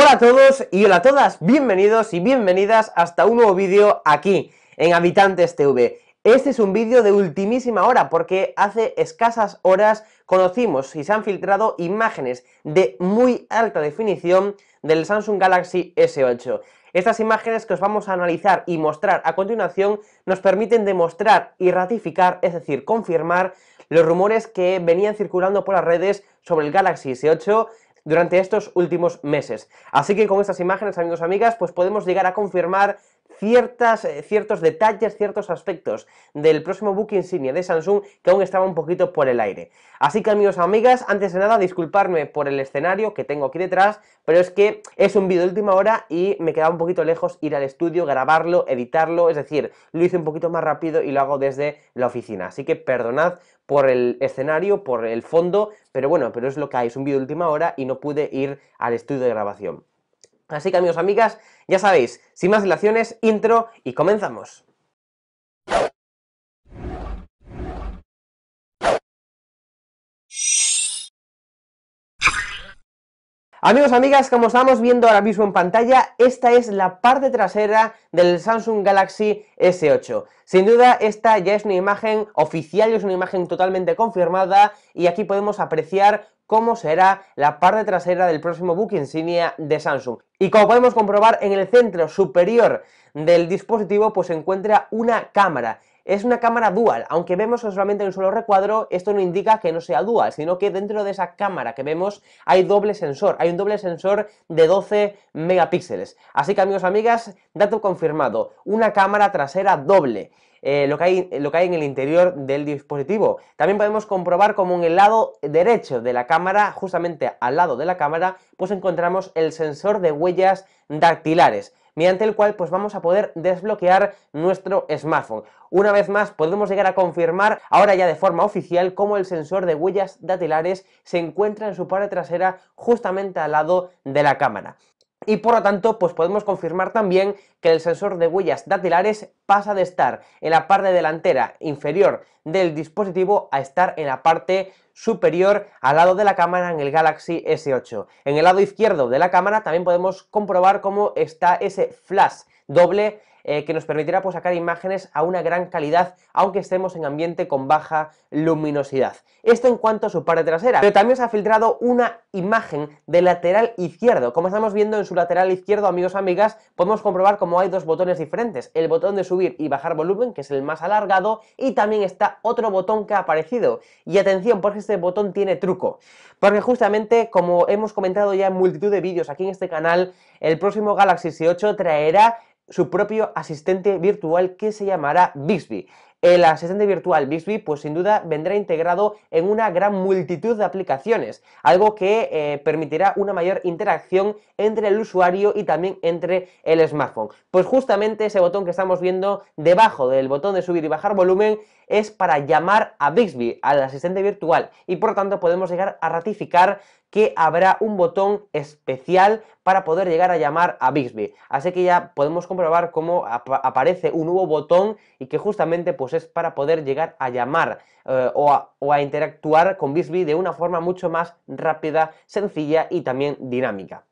Hola a todos y hola a todas, bienvenidos y bienvenidas hasta un nuevo vídeo aquí en Habitantes TV. Este es un vídeo de ultimísima hora porque hace escasas horas conocimos y se han filtrado imágenes de muy alta definición del Samsung Galaxy S8. Estas imágenes que os vamos a analizar y mostrar a continuación nos permiten demostrar y ratificar, es decir, confirmar los rumores que venían circulando por las redes sobre el Galaxy S8 durante estos últimos meses. Así que con estas imágenes, amigos y amigas, pues podemos llegar a confirmar eh, ciertos detalles, ciertos aspectos del próximo book insignia de Samsung que aún estaba un poquito por el aire. Así que amigos, amigas, antes de nada disculparme por el escenario que tengo aquí detrás, pero es que es un vídeo de última hora y me quedaba un poquito lejos ir al estudio, grabarlo, editarlo, es decir, lo hice un poquito más rápido y lo hago desde la oficina. Así que perdonad por el escenario, por el fondo, pero bueno, pero es lo que hay, es un vídeo de última hora y no pude ir al estudio de grabación. Así que amigos, amigas, ya sabéis, sin más dilaciones, intro y comenzamos. Amigos, amigas, como estamos viendo ahora mismo en pantalla, esta es la parte trasera del Samsung Galaxy S8. Sin duda, esta ya es una imagen oficial, y es una imagen totalmente confirmada y aquí podemos apreciar cómo será la parte trasera del próximo buque insignia de Samsung. Y como podemos comprobar en el centro superior del dispositivo pues se encuentra una cámara es una cámara dual, aunque vemos solamente en un solo recuadro, esto no indica que no sea dual, sino que dentro de esa cámara que vemos hay doble sensor, hay un doble sensor de 12 megapíxeles. Así que amigos, amigas, dato confirmado, una cámara trasera doble. Eh, lo, que hay, lo, que hay, en el interior del dispositivo. También podemos comprobar como en el lado derecho de la cámara, justamente al lado de la cámara, pues encontramos el sensor de huellas dactilares mediante el cual pues vamos a poder desbloquear nuestro smartphone. Una vez más podemos llegar a confirmar ahora ya de forma oficial cómo el sensor de huellas dactilares se encuentra en su parte trasera justamente al lado de la cámara y por lo tanto pues podemos confirmar también que el sensor de huellas dactilares pasa de estar en la parte delantera inferior del dispositivo a estar en la parte superior al lado de la cámara en el Galaxy S8. En el lado izquierdo de la cámara también podemos comprobar cómo está ese flash doble eh, que nos permitirá pues, sacar imágenes a una gran calidad, aunque estemos en ambiente con baja luminosidad. Esto en cuanto a su parte trasera, pero también se ha filtrado una imagen de lateral izquierdo. Como estamos viendo en su lateral izquierdo, amigos amigas, podemos comprobar cómo hay dos botones diferentes, el botón de subir y bajar volumen, que es el más alargado, y también está otro botón que ha aparecido. Y atención, porque este botón tiene truco, porque justamente como hemos comentado ya en multitud de vídeos aquí en este canal, el próximo Galaxy S8 traerá su propio asistente virtual que se llamará Bixby. El asistente virtual Bixby, pues sin duda, vendrá integrado en una gran multitud de aplicaciones, algo que eh, permitirá una mayor interacción entre el usuario y también entre el smartphone. Pues justamente ese botón que estamos viendo debajo del botón de subir y bajar volumen es para llamar a Bixby, al asistente virtual, y por tanto podemos llegar a ratificar que habrá un botón especial para poder llegar a llamar a Bixby. Así que ya podemos comprobar cómo aparece un nuevo botón y que justamente pues es para poder llegar a llamar eh, o, a, interactuar con Bixby de una forma mucho más rápida, sencilla y también dinámica.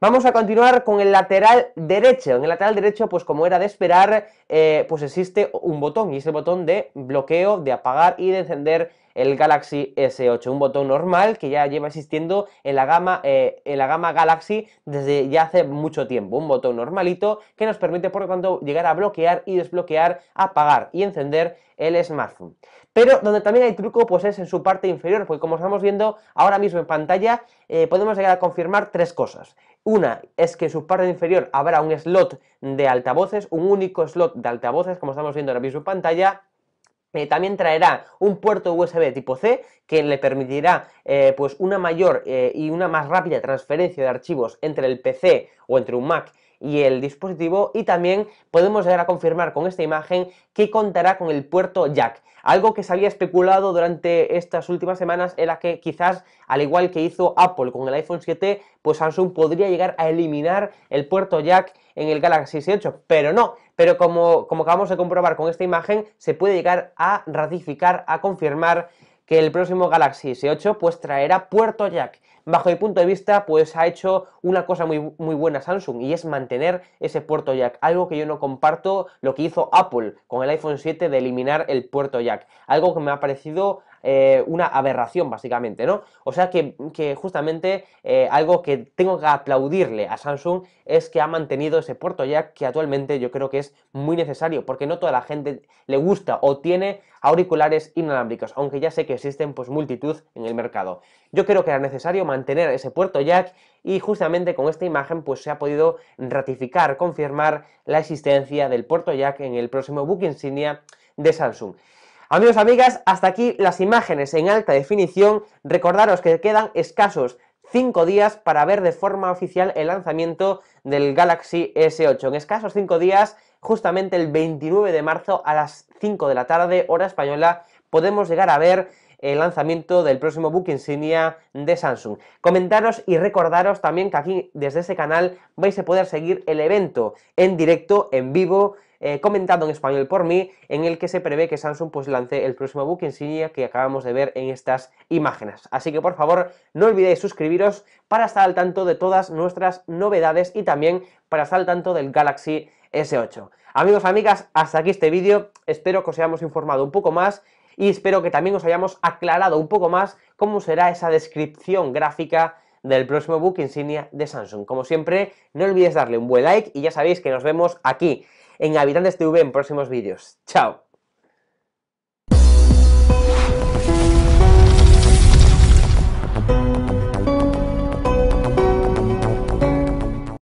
Vamos a continuar con el lateral derecho. En el lateral derecho, pues como era de esperar, eh, pues existe un botón y es el botón de bloqueo, de apagar y de encender el Galaxy S8, un botón normal que ya lleva existiendo en la gama, eh, en la gama Galaxy desde ya hace mucho tiempo, un botón normalito que nos permite por lo tanto llegar a bloquear y desbloquear, apagar y encender el smartphone. Pero donde también hay truco pues es en su parte inferior, porque como estamos viendo ahora mismo en pantalla, eh, podemos llegar a confirmar tres cosas. Una es que en su parte inferior habrá un slot de altavoces, un único slot de altavoces, como estamos viendo ahora mismo en pantalla. Eh, también traerá un puerto USB tipo C que le permitirá eh, pues una mayor eh, y una más rápida transferencia de archivos entre el PC o entre un Mac y el dispositivo y también podemos llegar a confirmar con esta imagen que contará con el puerto jack. Algo que se había especulado durante estas últimas semanas era que quizás, al igual que hizo Apple con el iPhone 7, pues Samsung podría llegar a eliminar el puerto jack en el Galaxy S8, pero no, pero como, como acabamos de comprobar con esta imagen, se puede llegar a ratificar, a confirmar que el próximo Galaxy S8 pues traerá puerto jack bajo mi punto de vista, pues ha hecho una cosa muy, muy buena Samsung y es mantener ese puerto jack, algo que yo no comparto lo que hizo Apple con el iPhone 7 de eliminar el puerto jack, algo que me ha parecido eh, una aberración básicamente, ¿no? O sea que, justamente eh, algo que tengo que aplaudirle a Samsung es que ha mantenido ese puerto jack que actualmente yo creo que es muy necesario porque no toda la gente le gusta o tiene auriculares inalámbricos, aunque ya sé que existen pues multitud en el mercado. Yo creo que era necesario mantener ese puerto Jack y justamente con esta imagen pues se ha podido ratificar, confirmar la existencia del puerto Jack en el próximo book insignia de Samsung. Amigos, amigas, hasta aquí las imágenes en alta definición. Recordaros que quedan escasos 5 días para ver de forma oficial el lanzamiento del Galaxy S8. En escasos 5 días, justamente el 29 de marzo a las 5 de la tarde, hora española, podemos llegar a ver el lanzamiento del próximo book insignia de Samsung. Comentaros y recordaros también que aquí desde ese canal vais a poder seguir el evento en directo, en vivo, eh, comentado en español por mí, en el que se prevé que Samsung pues lance el próximo book insignia que acabamos de ver en estas imágenes. Así que por favor no olvidéis suscribiros para estar al tanto de todas nuestras novedades y también para estar al tanto del Galaxy S8. Amigos, amigas, hasta aquí este vídeo, espero que os hayamos informado un poco más y espero que también os hayamos aclarado un poco más cómo será esa descripción gráfica del próximo book insignia de Samsung. Como siempre, no olvides darle un buen like y ya sabéis que nos vemos aquí en Habitantes TV en próximos vídeos. ¡Chao!